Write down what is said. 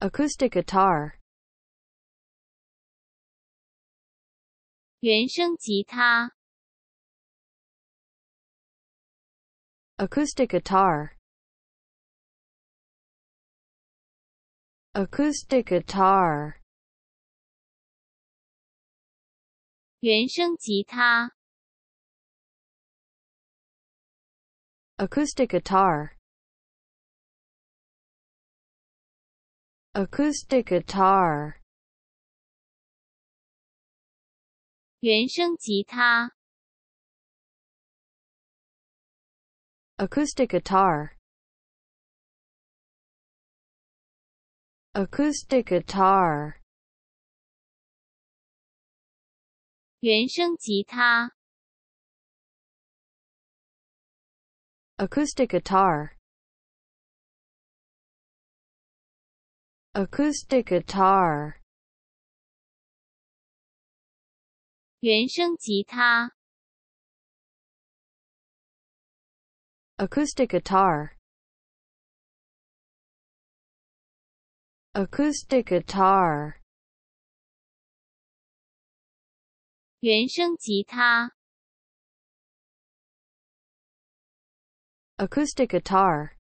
acoustic guitar 原声吉他 acoustic guitar acoustic guitar 原声吉他 acoustic guitar acoustic guitar 原声吉他 acoustic guitar acoustic guitar 原声吉他 acoustic guitar acoustic guitar 原声吉他 acoustic guitar acoustic guitar 原声吉他 acoustic guitar